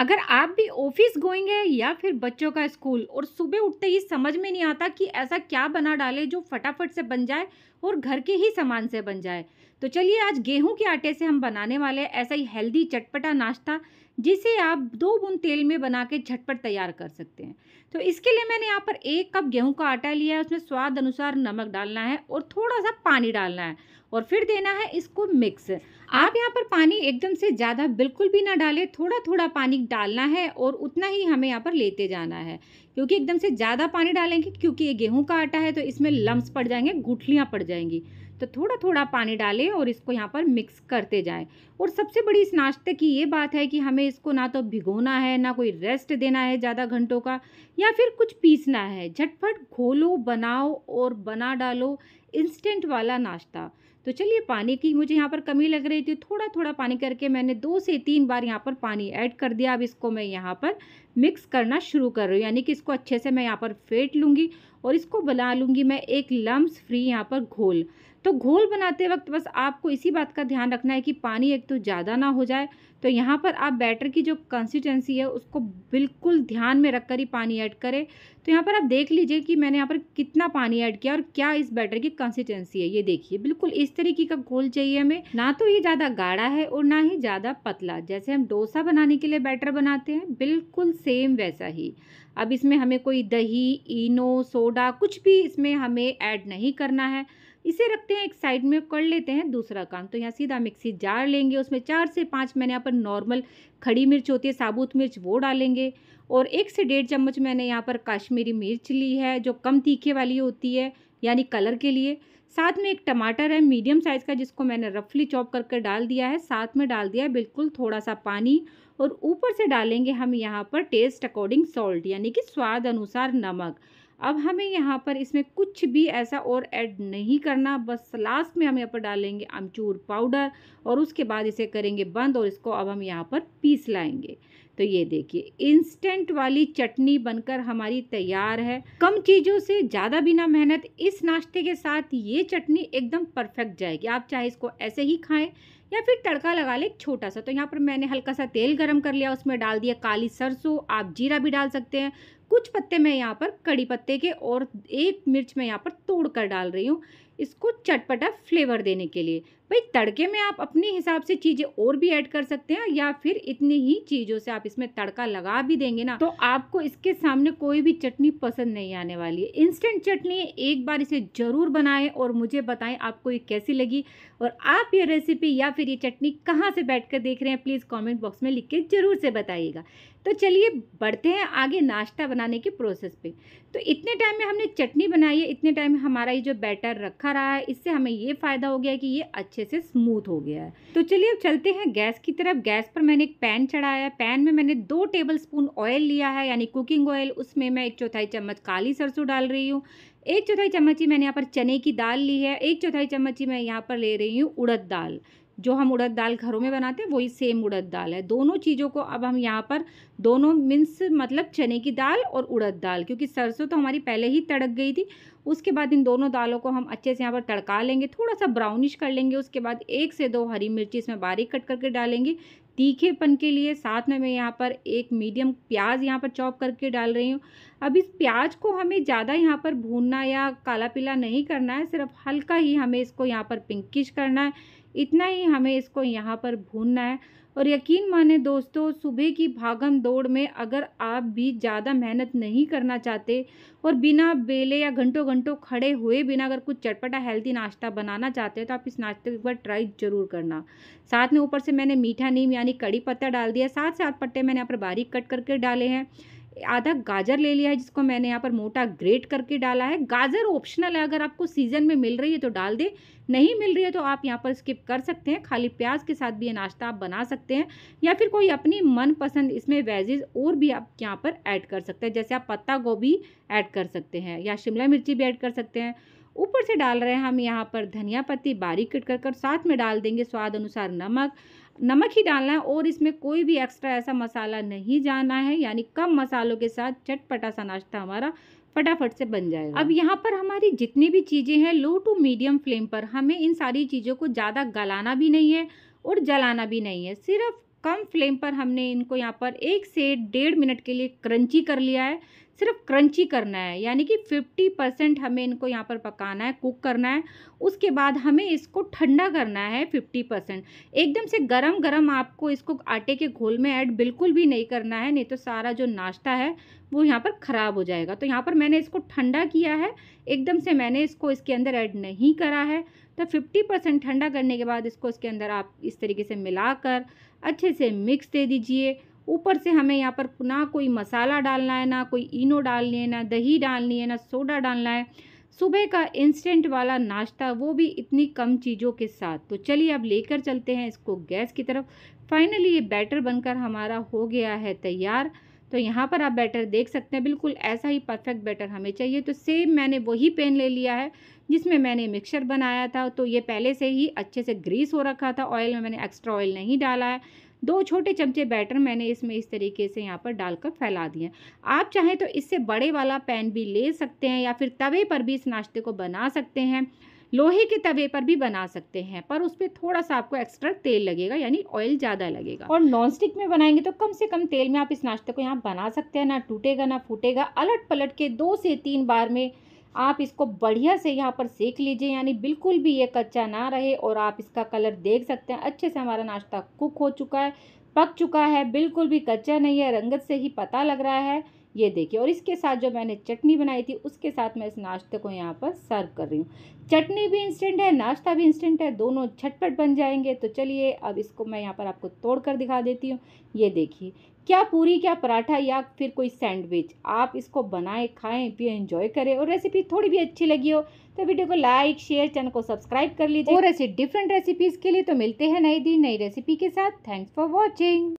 अगर आप भी ऑफिस गोइंग है या फिर बच्चों का स्कूल और सुबह उठते ही समझ में नहीं आता कि ऐसा क्या बना डाले जो फटाफट से बन जाए और घर के ही सामान से बन जाए तो चलिए आज गेहूं के आटे से हम बनाने वाले ऐसा ही हेल्दी चटपटा नाश्ता जिसे आप दो बूंद तेल में बना के झटपट तैयार कर सकते हैं तो इसके लिए मैंने यहाँ पर एक कप गेहूं का आटा लिया है उसमें स्वाद अनुसार नमक डालना है और थोड़ा सा पानी डालना है और फिर देना है इसको मिक्स आप यहाँ पर पानी एकदम से ज़्यादा बिल्कुल भी ना डालें थोड़ा थोड़ा पानी डालना है और उतना ही हमें यहाँ पर लेते जाना है क्योंकि एकदम से ज़्यादा पानी डालेंगे क्योंकि ये गेहूँ का आटा है तो इसमें लम्ब पड़ जाएंगे गुठलियाँ पड़ जाएंगी तो थोड़ा थोड़ा पानी डालें और इसको यहाँ पर मिक्स करते जाएं और सबसे बड़ी इस नाश्ते की ये बात है कि हमें इसको ना तो भिगोना है ना कोई रेस्ट देना है ज़्यादा घंटों का या फिर कुछ पीसना है झटपट घोलो बनाओ और बना डालो इंस्टेंट वाला नाश्ता तो चलिए पानी की मुझे यहाँ पर कमी लग रही थी थोड़ा थोड़ा पानी करके मैंने दो से तीन बार यहाँ पर पानी ऐड कर दिया अब इसको मैं यहाँ पर मिक्स करना शुरू कर रही हूँ यानी कि इसको अच्छे से मैं यहाँ पर फेंट लूँगी और इसको बना लूँगी मैं एक लम्स फ्री यहाँ पर घोल तो घोल बनाते वक्त बस आपको इसी बात का ध्यान रखना है कि पानी एक तो ज़्यादा ना हो जाए तो यहाँ पर आप बैटर की जो कंसिस्टेंसी है उसको बिल्कुल ध्यान में रखकर ही पानी ऐड करें तो यहाँ पर आप देख लीजिए कि मैंने यहाँ पर कितना पानी ऐड किया और क्या इस बैटर की कंसिस्टेंसी है ये देखिए बिल्कुल इस तरीके का घोल चाहिए हमें ना तो ये ज़्यादा गाढ़ा है और ना ही ज़्यादा पतला जैसे हम डोसा बनाने के लिए बैटर बनाते हैं बिल्कुल सेम वैसा ही अब इसमें हमें कोई दही इनो सोडा कुछ भी इसमें हमें ऐड नहीं करना है इसे रखते हैं एक साइड में कर लेते हैं दूसरा काम तो यहाँ सीधा मिक्सी जार लेंगे उसमें चार से पाँच मैंने यहाँ पर नॉर्मल खड़ी मिर्च होती है साबुत मिर्च वो डालेंगे और एक से डेढ़ चम्मच मैंने यहाँ पर कश्मीरी मिर्च ली है जो कम तीखे वाली होती है यानी कलर के लिए साथ में एक टमाटर है मीडियम साइज़ का जिसको मैंने रफली चॉप करके डाल दिया है साथ में डाल दिया है बिल्कुल थोड़ा सा पानी और ऊपर से डालेंगे हम यहाँ पर टेस्ट अकॉर्डिंग सॉल्ट यानी कि स्वाद अनुसार नमक अब हमें यहाँ पर इसमें कुछ भी ऐसा और ऐड नहीं करना बस लास्ट में हम यहाँ पर डालेंगे अमचूर पाउडर और उसके बाद इसे करेंगे बंद और इसको अब हम यहाँ पर पीस लाएंगे तो ये देखिए इंस्टेंट वाली चटनी बनकर हमारी तैयार है कम चीज़ों से ज़्यादा बिना मेहनत इस नाश्ते के साथ ये चटनी एकदम परफेक्ट जाएगी आप चाहे इसको ऐसे ही खाएँ या फिर तड़का लगा ले छोटा सा तो यहाँ पर मैंने हल्का सा तेल गरम कर लिया उसमें डाल दिया काली सरसों आप जीरा भी डाल सकते हैं कुछ पत्ते मैं यहाँ पर कड़ी पत्ते के और एक मिर्च मैं यहाँ पर तोड़ कर डाल रही हूँ इसको चटपटा फ्लेवर देने के लिए भाई तड़के में आप अपने हिसाब से चीज़ें और भी ऐड कर सकते हैं या फिर इतनी ही चीज़ों से आप इसमें तड़का लगा भी देंगे ना तो आपको इसके सामने कोई भी चटनी पसंद नहीं आने वाली है इंस्टेंट चटनी एक बार इसे ज़रूर बनाएं और मुझे बताएं आपको ये कैसी लगी और आप ये रेसिपी या फिर ये चटनी कहाँ से बैठ कर देख रहे हैं प्लीज़ कॉमेंट बॉक्स में लिख के ज़रूर से बताइएगा तो चलिए बढ़ते हैं आगे नाश्ता बनाने के प्रोसेस पर तो इतने टाइम में हमने चटनी बनाई है इतने टाइम में हमारा ये जो बैटर रखा दिखा रहा है इससे हमें ये फ़ायदा हो गया कि ये अच्छे से स्मूथ हो गया है तो चलिए अब चलते हैं गैस की तरफ गैस पर मैंने एक पैन चढ़ाया है पैन में मैंने दो टेबल स्पून ऑयल लिया है यानी कुकिंग ऑयल उसमें मैं एक चौथाई चम्मच काली सरसों डाल रही हूँ एक चौथाई चम्मच ही मैंने यहाँ पर चने की दाल ली है एक चौथाई चम्मच ही मैं यहाँ पर ले रही हूँ उड़द दाल जो हम उड़द दाल घरों में बनाते हैं वही सेम उड़द दाल है दोनों चीज़ों को अब हम यहाँ पर दोनों मीन्स मतलब चने की दाल और उड़द दाल क्योंकि सरसों तो हमारी पहले ही तड़क गई थी उसके बाद इन दोनों दालों को हम अच्छे से यहाँ पर तड़का लेंगे थोड़ा सा ब्राउनिश कर लेंगे उसके बाद एक से दो हरी मिर्ची इसमें बारीक कट करके डालेंगे तीखेपन के लिए साथ में मैं यहाँ पर एक मीडियम प्याज यहाँ पर चॉप करके डाल रही हूँ अब इस प्याज को हमें ज़्यादा यहाँ पर भूनना या काला पीला नहीं करना है सिर्फ हल्का ही हमें इसको यहाँ पर पिंकिश करना है इतना ही हमें इसको यहाँ पर भूनना है और यकीन माने दोस्तों सुबह की भागम दौड़ में अगर आप भी ज़्यादा मेहनत नहीं करना चाहते और बिना बेले या घंटों घंटों खड़े हुए बिना अगर कुछ चटपटा हेल्थी नाश्ता बनाना चाहते हैं तो आप इस नाश्ते को एक बार ट्राई ज़रूर करना साथ में ऊपर से मैंने मीठा नीम यानी कड़ी पत्ता डाल दिया सात से आठ पट्टे मैंने यहाँ पर बारीक कट करके डाले हैं आधा गाजर ले लिया है जिसको मैंने यहाँ पर मोटा ग्रेट करके डाला है गाजर ऑप्शनल है अगर आपको सीजन में मिल रही है तो डाल दें नहीं मिल रही है तो आप यहाँ पर स्किप कर सकते हैं खाली प्याज के साथ भी ये नाश्ता आप बना सकते हैं या फिर कोई अपनी मनपसंद इसमें वेजेज और भी आप यहाँ पर ऐड कर सकते हैं जैसे आप पत्ता गोभी ऐड कर सकते हैं या शिमला मिर्ची भी ऐड कर सकते हैं ऊपर से डाल रहे हैं हम यहाँ पर धनिया पत्ती बारीक कट कर कर साथ में डाल देंगे स्वाद अनुसार नमक नमक ही डालना है और इसमें कोई भी एक्स्ट्रा ऐसा मसाला नहीं जाना है यानी कम मसालों के साथ चटपटा सा नाश्ता हमारा फटाफट से बन जाएगा अब यहाँ पर हमारी जितनी भी चीज़ें हैं लो टू मीडियम फ्लेम पर हमें इन सारी चीज़ों को ज़्यादा गलाना भी नहीं है और जलाना भी नहीं है सिर्फ कम फ्लेम पर हमने इनको यहाँ पर एक से डेढ़ मिनट के लिए क्रंची कर लिया है सिर्फ क्रंची करना है यानी कि 50 परसेंट हमें इनको यहाँ पर पकाना है कुक करना है उसके बाद हमें इसको ठंडा करना है 50 परसेंट एकदम से गरम गरम आपको इसको आटे के घोल में ऐड बिल्कुल भी नहीं करना है नहीं तो सारा जो नाश्ता है वो यहाँ पर ख़राब हो जाएगा तो यहाँ पर मैंने इसको ठंडा किया है एकदम से मैंने इसको इसके अंदर ऐड नहीं करा है तो 50 परसेंट ठंडा करने के बाद इसको इसके अंदर आप इस तरीके से मिलाकर अच्छे से मिक्स दे दीजिए ऊपर से हमें यहाँ पर ना कोई मसाला डालना है ना कोई इनो डालनी है ना दही डालनी है ना सोडा डालना है सुबह का इंस्टेंट वाला नाश्ता वो भी इतनी कम चीज़ों के साथ तो चलिए अब लेकर चलते हैं इसको गैस की तरफ फाइनली ये बैटर बनकर हमारा हो गया है तैयार तो यहाँ पर आप बैटर देख सकते हैं बिल्कुल ऐसा ही परफेक्ट बैटर हमें चाहिए तो सेम मैंने वही पेन ले लिया है जिसमें मैंने मिक्सचर बनाया था तो ये पहले से ही अच्छे से ग्रीस हो रखा था ऑयल में मैंने एक्स्ट्रा ऑयल नहीं डाला है दो छोटे चमचे बैटर मैंने इसमें इस तरीके से यहाँ पर डालकर फैला दिए आप चाहें तो इससे बड़े वाला पैन भी ले सकते हैं या फिर तवे पर भी इस नाश्ते को बना सकते हैं लोहे के तवे पर भी बना सकते हैं पर उस पर थोड़ा सा आपको एक्स्ट्रा तेल लगेगा यानी ऑयल ज़्यादा लगेगा और नॉन स्टिक में बनाएंगे तो कम से कम तेल में आप इस नाश्ते को यहाँ बना सकते हैं ना टूटेगा ना फूटेगा अलट पलट के दो से तीन बार में आप इसको बढ़िया से यहाँ पर सेक लीजिए यानी बिल्कुल भी ये कच्चा ना रहे और आप इसका कलर देख सकते हैं अच्छे से हमारा नाश्ता कुक हो चुका है पक चुका है बिल्कुल भी कच्चा नहीं है रंगत से ही पता लग रहा है ये देखिए और इसके साथ जो मैंने चटनी बनाई थी उसके साथ मैं इस नाश्ते को यहाँ पर सर्व कर रही हूँ चटनी भी इंस्टेंट है नाश्ता भी इंस्टेंट है दोनों छटपट बन जाएंगे तो चलिए अब इसको मैं यहाँ पर आपको तोड़ कर दिखा देती हूँ ये देखिए क्या पूरी क्या पराठा या फिर कोई सैंडविच आप इसको बनाएं खाएं भी एंजॉय करें और रेसिपी थोड़ी भी अच्छी लगी हो तो वीडियो को लाइक शेयर चैनल को सब्सक्राइब कर लीजिए और ऐसे डिफरेंट रेसिपीज़ के लिए तो मिलते हैं नए दिन नई रेसिपी के साथ थैंक्स फॉर वॉचिंग